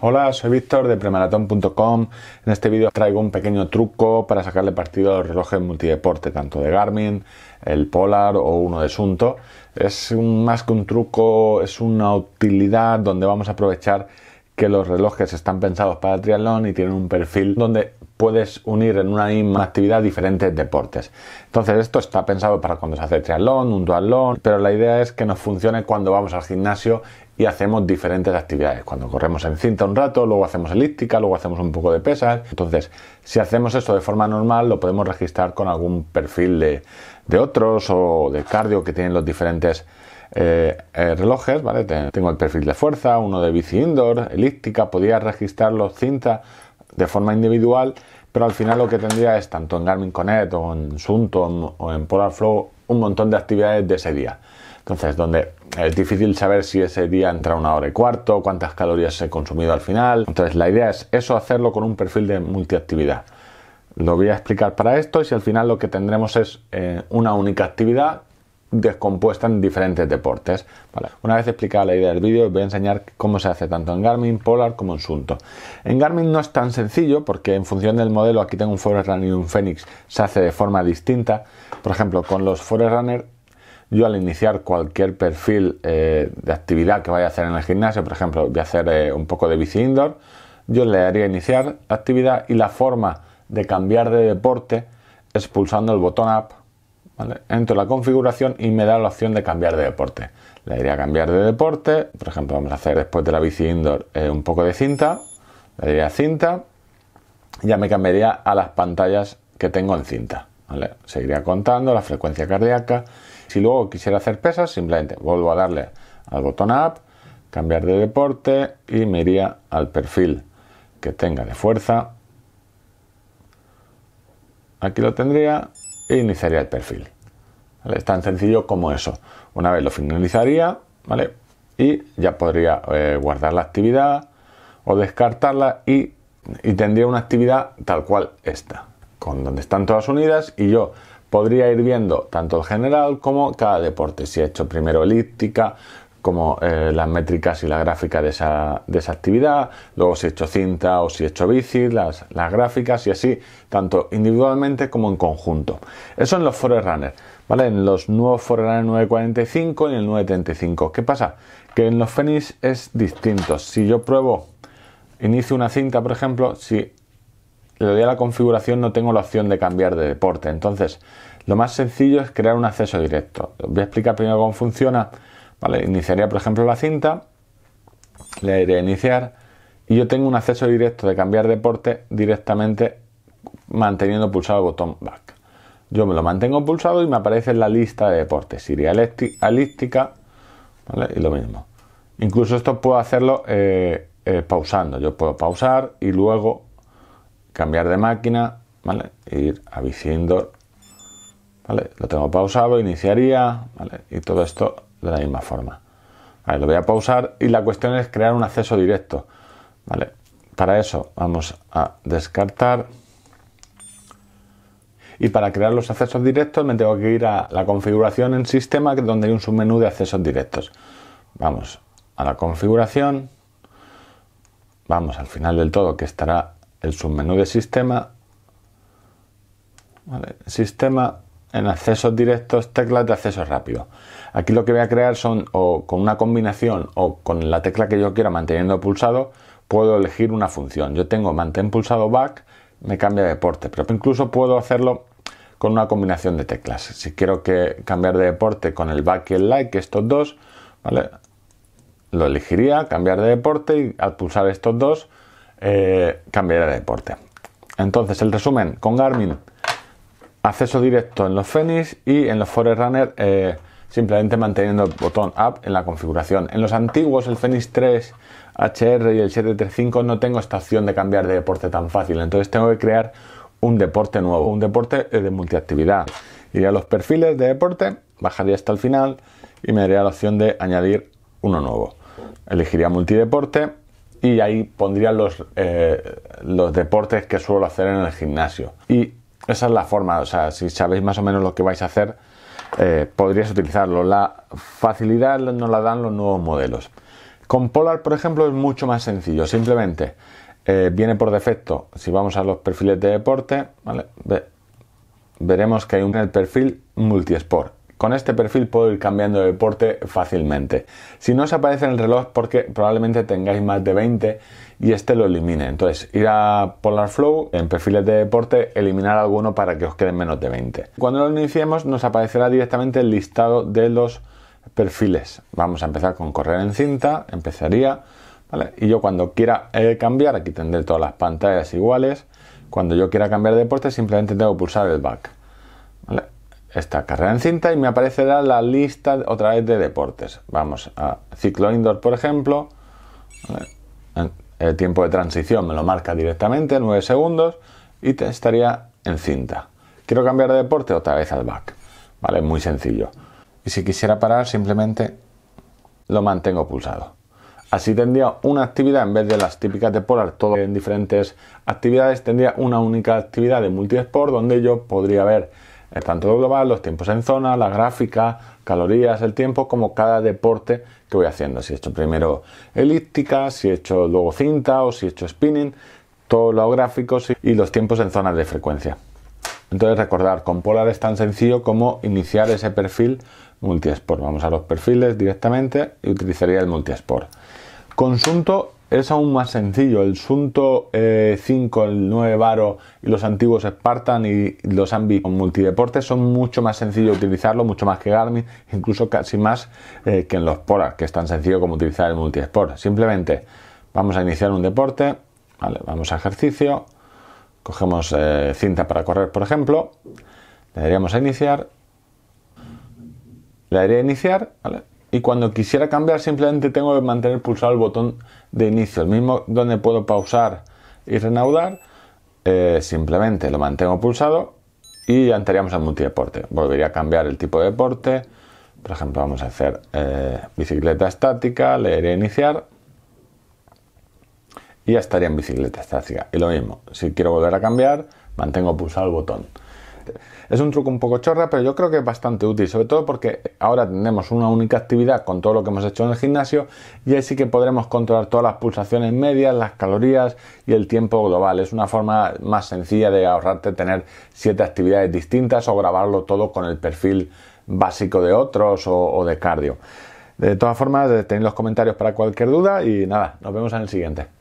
Hola, soy Víctor de premaratón.com. En este vídeo traigo un pequeño truco para sacarle partido a los relojes multideporte, tanto de Garmin, el Polar o uno de Sunto. Es más que un truco, es una utilidad donde vamos a aprovechar que los relojes están pensados para triatlón y tienen un perfil donde puedes unir en una misma actividad diferentes deportes. Entonces esto está pensado para cuando se hace triatlón, un duatlón, pero la idea es que nos funcione cuando vamos al gimnasio y hacemos diferentes actividades. Cuando corremos en cinta un rato, luego hacemos elíptica, luego hacemos un poco de pesas. Entonces, si hacemos esto de forma normal, lo podemos registrar con algún perfil de, otros o de cardio que tienen los diferentes eh, eh, relojes, ¿vale? Tengo el perfil de fuerza, uno de bici indoor, elíptica, podría registrar los de forma individual, pero al final lo que tendría es tanto en Garmin Connect o en Suntom o en Polar Flow un montón de actividades de ese día. Entonces, donde es difícil saber si ese día entra una hora y cuarto, cuántas calorías he consumido al final. Entonces, la idea es eso hacerlo con un perfil de multiactividad. Lo voy a explicar para esto y si al final lo que tendremos es eh, una única actividad descompuesta en diferentes deportes. Una vez explicada la idea del vídeo, os voy a enseñar cómo se hace tanto en Garmin, Polar como en Sunto. En Garmin no es tan sencillo porque en función del modelo, aquí tengo un Forerunner y un Phoenix, se hace de forma distinta. Por ejemplo, con los Forerunner yo al iniciar cualquier perfil eh, de actividad que vaya a hacer en el gimnasio, por ejemplo, voy a hacer eh, un poco de bici indoor, yo le haría iniciar la actividad y la forma de cambiar de deporte es pulsando el botón up. Entro en la configuración y me da la opción de cambiar de deporte. Le diría cambiar de deporte, por ejemplo, vamos a hacer después de la bici indoor eh, un poco de cinta, le diría cinta, ya me cambiaría a las pantallas que tengo en cinta. Seguiría contando la frecuencia cardíaca, si luego quisiera hacer pesas, simplemente vuelvo a darle al botón up, cambiar de deporte y me iría al perfil que tenga de fuerza. Aquí lo tendría e iniciaría el perfil. Es tan sencillo como eso. Una vez lo finalizaría, ¿vale? Y ya podría eh, guardar la actividad o descartarla y, y tendría una actividad tal cual esta, con donde están todas unidas y yo podría ir viendo tanto el general como cada deporte. Si he hecho primero elíptica, como eh, las métricas y la gráfica de esa, actividad, luego si he hecho cinta o si he hecho bici, las, las gráficas y así, tanto individualmente como en conjunto. Eso en los Forerunner, ¿vale? En los nuevos Forerunner 945 y el 935. ¿Qué pasa? Que en los Fenix es distinto. Si yo pruebo, inicio una cinta, por ejemplo, si le doy a la configuración no tengo la opción de cambiar de deporte. Entonces, lo más sencillo es crear un acceso directo. Os voy a explicar primero cómo funciona. Vale, iniciaría por ejemplo la cinta, le iré a iniciar y yo tengo un acceso directo de cambiar deporte directamente manteniendo pulsado el botón back. Yo me lo mantengo pulsado y me aparece en la lista de deportes. Iría a ¿vale? y lo mismo. Incluso esto puedo hacerlo eh, eh, pausando. Yo puedo pausar y luego cambiar de máquina, ¿vale? ir a Lo tengo pausado, iniciaría, Y todo esto de la misma forma. lo voy a pausar y la cuestión es crear un acceso directo, ¿vale? Para eso vamos a descartar. Y para crear los accesos directos me tengo que ir a la configuración en sistema, que donde hay un submenú de accesos directos. Vamos a la configuración, vamos al final del todo, que estará el submenú de sistema, sistema en accesos directos, teclas de acceso rápido. Aquí lo que voy a crear son o con una combinación o con la tecla que yo quiera manteniendo pulsado, puedo elegir una función. Yo tengo mantén pulsado back, me cambia de deporte, pero incluso puedo hacerlo con una combinación de teclas. Si quiero que cambiar de deporte con el back y el like, estos dos, ¿vale? Lo elegiría, cambiar de deporte y al pulsar estos dos eh, de deporte. Entonces, el resumen con Garmin, acceso directo en los Fenix y en los Forerunner, Runner eh, simplemente manteniendo el botón Up en la configuración. En los antiguos, el Fenix 3 HR y el 735, no tengo esta opción de cambiar de deporte tan fácil, entonces tengo que crear un deporte nuevo, un deporte eh, de multiactividad. Iría a los perfiles de deporte, bajaría hasta el final y me daría la opción de añadir uno nuevo. Elegiría multideporte y ahí pondría los, eh, los deportes que suelo hacer en el gimnasio. Y esa es la forma, o sea, si sabéis más o menos lo que vais a hacer, eh, podrías utilizarlo. La facilidad nos la dan los nuevos modelos. Con Polar, por ejemplo, es mucho más sencillo. Simplemente eh, viene por defecto. Si vamos a los perfiles de deporte, veremos que hay un el perfil multisport. Con este perfil puedo ir cambiando de deporte fácilmente. Si no os aparece en el reloj porque probablemente tengáis más de 20 y este lo elimine. Entonces, ir a Polar Flow, en perfiles de deporte, eliminar alguno para que os queden menos de 20. Cuando lo iniciemos nos aparecerá directamente el listado de los perfiles. Vamos a empezar con correr en cinta, empezaría, ¿vale? Y yo cuando quiera eh, cambiar, aquí tendré todas las pantallas iguales. Cuando yo quiera cambiar de deporte, simplemente tengo que pulsar el back. ¿vale? esta carrera en cinta y me aparecerá la lista otra vez de deportes. Vamos a ciclo indoor, por ejemplo. El tiempo de transición me lo marca directamente, 9 segundos, y te estaría en cinta. Quiero cambiar de deporte otra vez al back. Vale, muy sencillo. Y si quisiera parar, simplemente lo mantengo pulsado. Así tendría una actividad en vez de las típicas de Polar, todo en diferentes actividades, tendría una única actividad de multisport donde yo podría ver tanto todo global, los tiempos en zona, la gráfica, calorías, el tiempo, como cada deporte que voy haciendo. Si he hecho primero elíptica, si he hecho luego cinta o si he hecho spinning, todos los gráficos y los tiempos en zonas de frecuencia. Entonces recordar, con Polar es tan sencillo como iniciar ese perfil multiesport. Vamos a los perfiles directamente y utilizaría el multiesport. Consunto es aún más sencillo. El Sunto 5, eh, el 9 Varo y los antiguos Spartan y los Ambi con multideporte son mucho más sencillo utilizarlo, mucho más que Garmin, incluso casi más eh, que en los Polar, que es tan sencillo como utilizar el multisport. Simplemente vamos a iniciar un deporte, vamos a ejercicio, cogemos eh, cinta para correr, por ejemplo, le daríamos a iniciar, le daría a iniciar, ¿vale? y cuando quisiera cambiar simplemente tengo que mantener pulsado el botón de inicio, el mismo donde puedo pausar y reanudar, eh, simplemente lo mantengo pulsado y ya entraríamos al multideporte. Volvería a cambiar el tipo de deporte, por ejemplo vamos a hacer eh, bicicleta estática, le iniciar y ya estaría en bicicleta estática. Y lo mismo, si quiero volver a cambiar, mantengo pulsado el botón. Este. Es un truco un poco chorra, pero yo creo que es bastante útil, sobre todo porque ahora tenemos una única actividad con todo lo que hemos hecho en el gimnasio y así sí que podremos controlar todas las pulsaciones medias, las calorías y el tiempo global. Es una forma más sencilla de ahorrarte tener siete actividades distintas o grabarlo todo con el perfil básico de otros o de cardio. De todas formas, tenéis los comentarios para cualquier duda y nada, nos vemos en el siguiente.